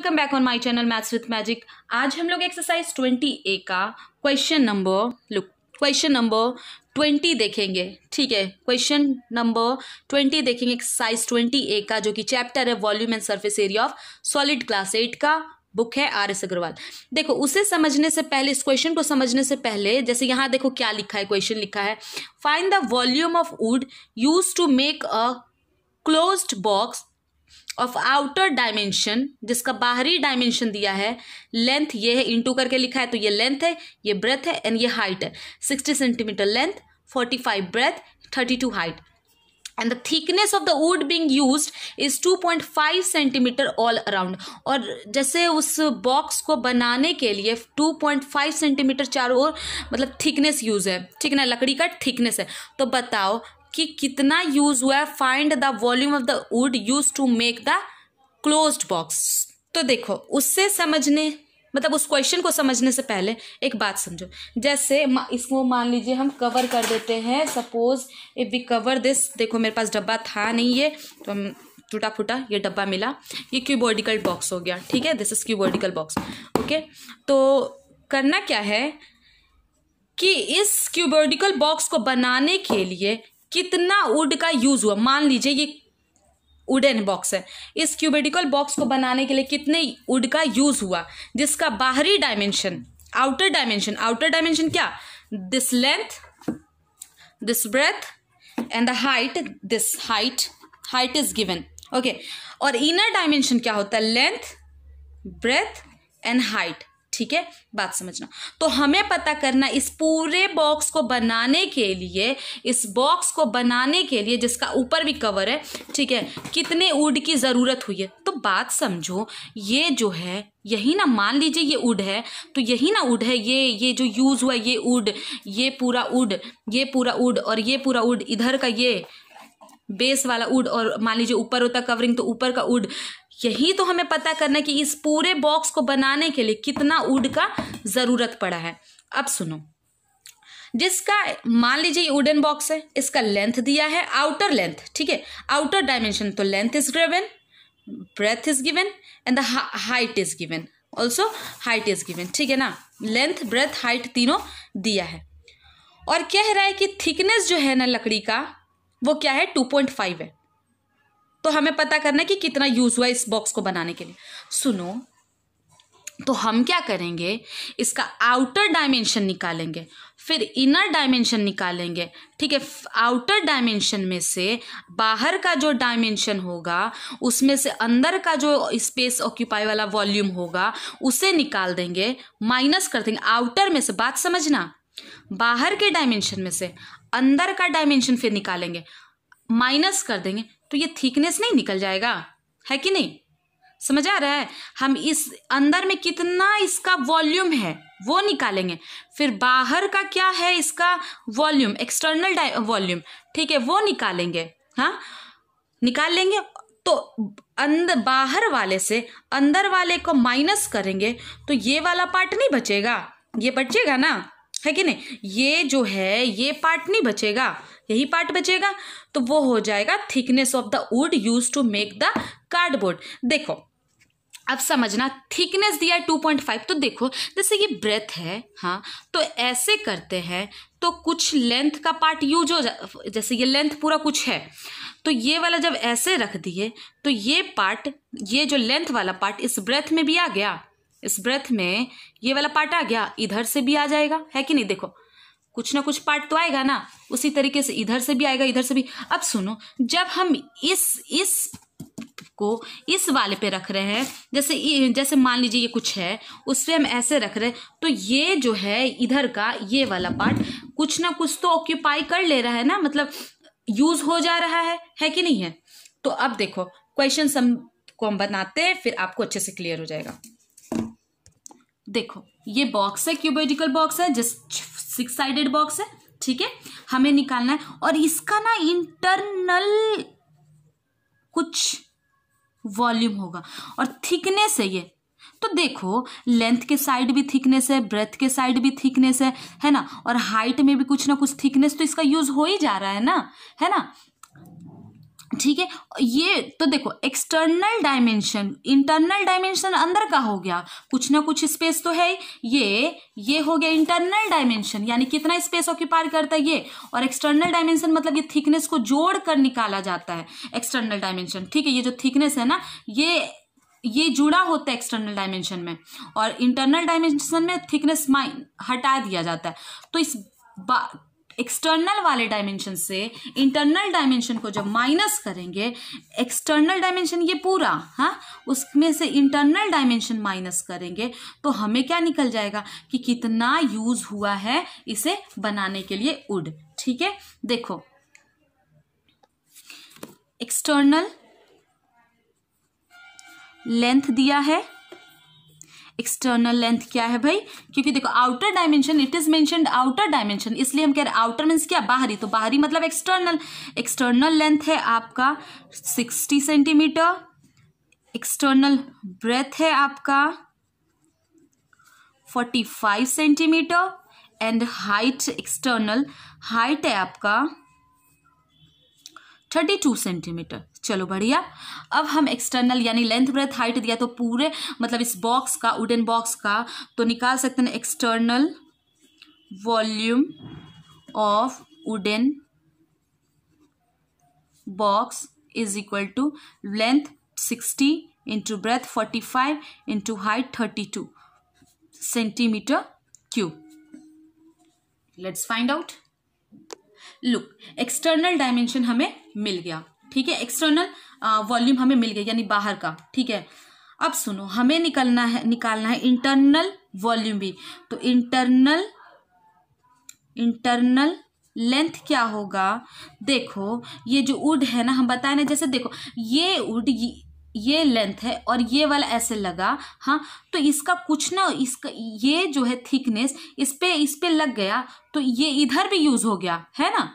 welcome back on my channel maths with magic आज हम लोग एक्सरसाइज ट्वेंटी ए का question number look question number twenty देखेंगे ठीक है क्वेश्चन नंबर ट्वेंटी देखेंगे एक्सरसाइज ट्वेंटी ए का जो कि चैप्टर है volume and surface area of solid class eight का बुक है आर एस अग्रवाल देखो उसे समझने से पहले इस क्वेश्चन को समझने से पहले जैसे यहाँ देखो क्या लिखा है क्वेश्चन लिखा है find the volume of wood use to make a closed box of outer dimension जिसका बाहरी डायमेंशन दिया है लेंथ ये है इंटू करके लिखा है तो ये लेंथ है ये ब्रेथ है एंड ये हाइट है sixty centimetre length forty five breadth thirty two height and the thickness of the wood being use is two point five centimetre all around और जैसे उस बॉक्स को बनाने के लिए टू पॉइंट फाइव सेंटीमीटर चारों ओर मतलब थिकनेस यूज है ठीक है ना लकड़ी का थिकनेस है तो बताओ कि कितना यूज हुआ है find the volume of the wood use to make the close box तो देखो उससे समझने मतलब उस क्वेश्चन को समझने से पहले एक बात समझो जैसे इसको मान लीजिए हम कवर कर देते हैं suppose if we cover this देखो मेरे पास डब्बा था नहीं ये तो हम टूटा फूटा ये डब्बा मिला ये क्यूबॉर्डिकल बॉक्स हो गया ठीक है this is cuboidical box okay तो करना क्या है कि इस क्यूबॉर्डिकल बॉक्स को बनाने के लिए कितना वुड का यूज हुआ मान लीजिए ये वुडन बॉक्स है इस क्यूबेटिकल बॉक्स को बनाने के लिए कितने वुड का यूज हुआ जिसका बाहरी dimension outer dimension outer dimension क्या this length this breadth and the height this height height is given okay और इनर डायमेंशन क्या होता है लेंथ ब्रेथ एंड हाइट ठीक है बात समझना तो हमें पता करना इस पूरे बॉक्स को बनाने के लिए इस बॉक्स को बनाने के लिए जिसका ऊपर भी कवर है ठीक है कितने उड की ज़रूरत हुई है तो बात समझो ये जो है यही ना मान लीजिए ये उड है तो यही ना उड है ये ये जो यूज़ हुआ ये उड ये पूरा उड ये पूरा उड और ये पूरा उड इधर का ये बेस वाला उड और मान लीजिए ऊपर होता कवरिंग तो ऊपर का उड यही तो हमें पता करना है कि इस पूरे बॉक्स को बनाने के लिए कितना उड का ज़रूरत पड़ा है अब सुनो जिसका मान लीजिए ये वुडन बॉक्स है इसका लेंथ दिया है आउटर लेंथ ठीक है आउटर डायमेंशन तो length is given breadth is given and height is given also height is given ठीक है ना लेंथ ब्रेथ हाइट तीनों दिया है और कह रहा है कि थिकनेस जो है ना लकड़ी का वो क्या है टू पॉइंट फाइव है तो हमें पता करना है कि कितना यूज़ हुआ इस बॉक्स को बनाने के लिए सुनो तो हम क्या करेंगे इसका आउटर डायमेंशन निकालेंगे फिर इनर डायमेंशन निकालेंगे ठीक है आउटर डायमेंशन में से बाहर का जो डायमेंशन होगा उसमें से अंदर का जो स्पेस ऑक्यूपाई वाला वॉल्यूम होगा उसे निकाल देंगे माइनस कर देंगे आउटर में से बात समझना बाहर के डायमेंशन में से अंदर का डायमेंशन फिर निकालेंगे माइनस कर देंगे तो ये थिकनेस नहीं निकल जाएगा है कि नहीं समझ आ रहा है हम इस अंदर में कितना इसका वॉल्यूम है वो निकालेंगे फिर बाहर का क्या है इसका वॉल्यूम एक्सटर्नल वॉल्यूम ठीक है वो निकालेंगे हाँ निकाल लेंगे तो अंदर बाहर वाले से अंदर वाले को माइनस करेंगे तो ये वाला पार्ट नहीं बचेगा ये बचेगा ना है कि नहीं ये जो है ये पार्ट नहीं बचेगा यही पार्ट बचेगा तो वो हो जाएगा thickness of the wood use to make the cardboard देखो अब समझना थिकनेस दिया टू पॉइंट फाइव तो देखो जैसे ये ब्रेथ है हाँ तो ऐसे करते हैं तो कुछ लेंथ का पार्ट यूज हो जा जैसे ये लेंथ पूरा कुछ है तो ये वाला जब ऐसे रख दिए तो ये पार्ट ये जो लेंथ वाला पार्ट इस ब्रेथ में भी आ गया इस ब्रेथ में ये वाला पार्ट आ गया इधर से भी आ जाएगा है कि नहीं देखो कुछ ना कुछ पार्ट तो आएगा ना उसी तरीके से इधर से भी आएगा इधर से भी अब सुनो जब हम इस इस को इस वाले पे रख रहे हैं जैसे जैसे मान लीजिए ये कुछ है उस पर हम ऐसे रख रहे हैं तो ये जो है इधर का ये वाला पार्ट कुछ ना कुछ तो ऑक्यूपाई कर ले रहा है ना मतलब यूज हो जा रहा है है कि नहीं है तो अब देखो क्वेश्चन सम को हम बनाते हैं फिर आपको अच्छे से क्लियर हो जाएगा देखो ये बॉक्स है क्यूबेटिकल बॉक्स है जिस सिक्स साइडेड बॉक्स है ठीक है हमें निकालना है और इसका ना इंटरनल कुछ वॉल्यूम होगा और थिकनेस है ये तो देखो लेंथ के साइड भी थिकनेस है ब्रेथ के साइड भी थिकनेस है है ना और हाइट में भी कुछ ना कुछ थिकनेस तो इसका यूज हो ही जा रहा है ना है ना ठीक है ये तो देखो एक्सटर्नल डायमेंशन इंटरनल डायमेंशन अंदर का हो गया कुछ ना कुछ स्पेस तो है ये ये हो गया इंटरनल डायमेंशन यानी कितना स्पेस ऑक्यूपाई करता है ये और एक्सटर्नल डायमेंशन मतलब ये थिकनेस को जोड़ कर निकाला जाता है एक्सटर्नल डायमेंशन ठीक है ये जो थिकनेस है ना ये ये जुड़ा होता है एक्सटर्नल डायमेंशन में और इंटरनल डायमेंशन में थिकनेस माइन हटा दिया जाता है तो इस एक्सटर्नल वाले डायमेंशन से इंटरनल डायमेंशन को जब माइनस करेंगे एक्सटर्नल डायमेंशन ये पूरा हाँ उसमें से इंटरनल डायमेंशन माइनस करेंगे तो हमें क्या निकल जाएगा कि कितना यूज हुआ है इसे बनाने के लिए उड ठीक है देखो एक्सटर्नल लेंथ दिया है एक्सटर्नल लेंथ क्या है भाई क्योंकि देखो outer dimension it is mention outer dimension इसलिए हम कह रहे हैं आउटर मीन्स क्या बाहरी तो बाहरी मतलब एक्सटर्नल एक्सटर्नल लेंथ है आपका सिक्सटी सेंटीमीटर एक्सटर्नल ब्रेथ है आपका forty five centimetre and height external height है आपका थर्टी टू सेंटीमीटर चलो बढ़िया अब हम एक्सटर्नल यानी लेंथ ब्रेथ हाइट दिया तो पूरे मतलब इस बॉक्स का वुडन बॉक्स का तो निकाल सकते हैं external volume of wooden box is equal to length sixty into breadth forty five into height thirty two centimetre cube let's find out look external dimension हमें मिल गया ठीक है एक्सटर्नल वॉल्यूम हमें मिल गया यानी बाहर का ठीक है अब सुनो हमें निकलना है निकालना है इंटरनल वॉल्यूम भी तो इंटरनल इंटरनल लेंथ क्या होगा देखो ये जो उड है ना हम बताए ना जैसे देखो ये उड ये लेंथ है और ये वाला ऐसे लगा हाँ तो इसका कुछ ना इसका ये जो है थिकनेस इस पर इस पर लग गया तो ये इधर भी यूज़ हो गया है ना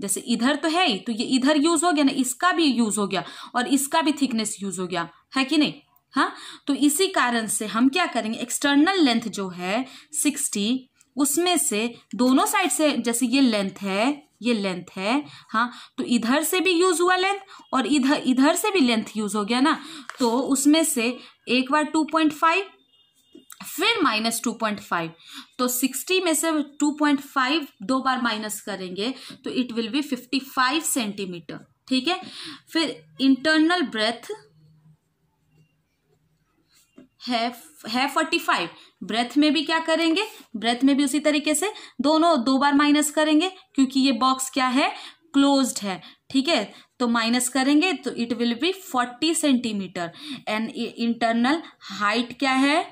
जैसे इधर तो है ही तो ये इधर यूज़ हो गया ना इसका भी यूज़ हो गया और इसका भी थिकनेस यूज़ हो गया है कि नहीं हाँ तो इसी कारण से हम क्या करेंगे एक्सटर्नल लेंथ जो है सिक्सटी उसमें से दोनों साइड से जैसे ये लेंथ है ये लेंथ है हाँ तो इधर से भी यूज हुआ लेंथ और इधर इधर से भी लेंथ यूज हो गया ना तो उसमें से एक बार टू पॉइंट फाइव फिर माइनस टू पॉइंट फाइव तो सिक्सटी में से टू पॉइंट फाइव दो बार माइनस करेंगे तो it will be fifty five centimetre ठीक है फिर इंटरनल ब्रेथ है है फोर्टी फाइव ब्रेथ में भी क्या करेंगे ब्रेथ में भी उसी तरीके से दोनों दो बार माइनस करेंगे क्योंकि ये बॉक्स क्या है क्लोज्ड है ठीक है तो माइनस करेंगे तो it will be forty centimetre and internal height क्या है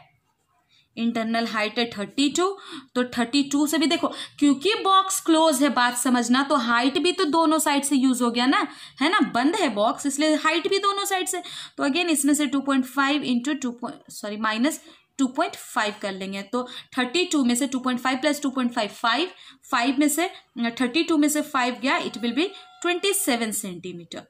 इंटरनल हाइट है थर्टी टू तो थर्टी टू से भी देखो क्योंकि बॉक्स क्लोज है बात समझना तो हाइट भी तो दोनों साइड से यूज हो गया ना है ना बंद है बॉक्स इसलिए हाइट भी दोनों साइड से तो अगेन इसमें से two point five into two sorry minus two point five कर लेंगे तो थर्टी टू में से two point five plus two point five five five में से थर्टी टू में से फाइव गया it will be twenty seven centimetre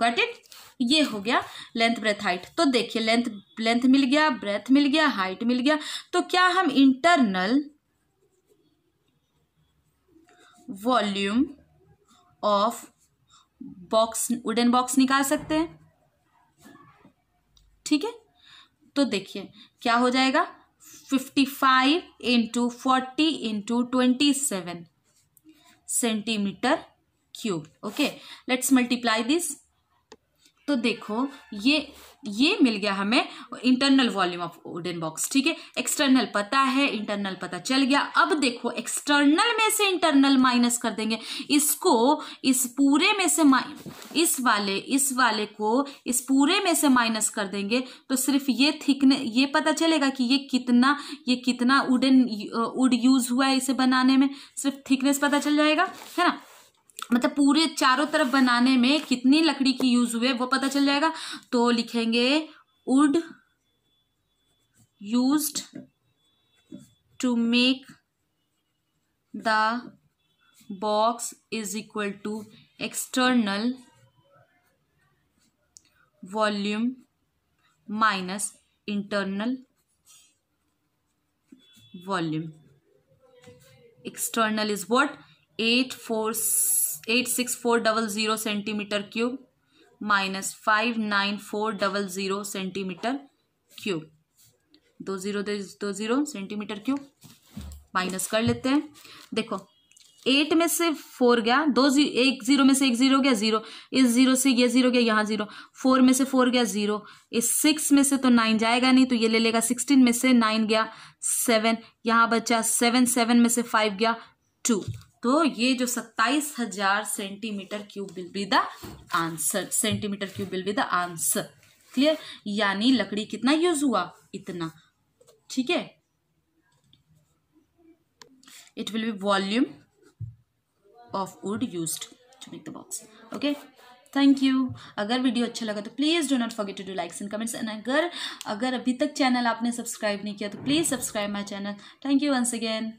got it ये हो गया लेंथ ब्रेथ हाइट तो देखिए लेंथ लेंथ मिल गया ब्रेथ मिल गया हाइट मिल गया तो क्या हम internal volume of box wooden box निकाल सकते हैं ठीक है तो देखिए क्या हो जाएगा fifty five into forty into twenty seven centimetre cube okay let's multiply this तो देखो ये ये मिल गया हमें internal volume of wooden box ठीक है एक्सटर्नल पता है इंटरनल पता चल गया अब देखो एक्सटर्नल में से इंटरनल माइनस कर देंगे इसको इस पूरे में से इस वाले इस वाले को इस पूरे में से माइनस कर देंगे तो सिर्फ ये थिकने ये पता चलेगा कि ये कितना ये कितना वुडन वुड यूज हुआ है इसे बनाने में सिर्फ थिकनेस पता चल जाएगा है ना मतलब पूरे चारों तरफ बनाने में कितनी लकड़ी की यूज हुई है वो पता चल जाएगा तो लिखेंगे wood use to make the box is equal to external volume minus internal volume external is what eight four eight six four double zero centimetre cube minus five nine four double zero centimetre cube दो zero दो zero centimetre cube minus कर लेते हैं देखो eight में से four गया दो जी एक जीरो में से एक जीरो गया जीरो इस जीरो से ये जीरो गया यहाँ जीरो फोर में से फोर गया जीरो इस सिक्स में से तो नाइन जाएगा नहीं तो ये ले लेगा सिक्सटीन में से नाइन गया सेवन यहाँ बचा सेवन सेवन में से फाइव गया टू तो ये जो सत्ताईस हजार centimetre cube will be the answer centimetre cube will be the answer clear यानी लकड़ी कितना यूज हुआ इतना ठीक है it will be volume of wood use to make the box okay thank you अगर वीडियो अच्छा लगा तो please do not forget to do likes and comments and अगर अगर अभी तक चैनल आपने सब्सक्राइब नहीं किया तो please subscribe my channel thank you once again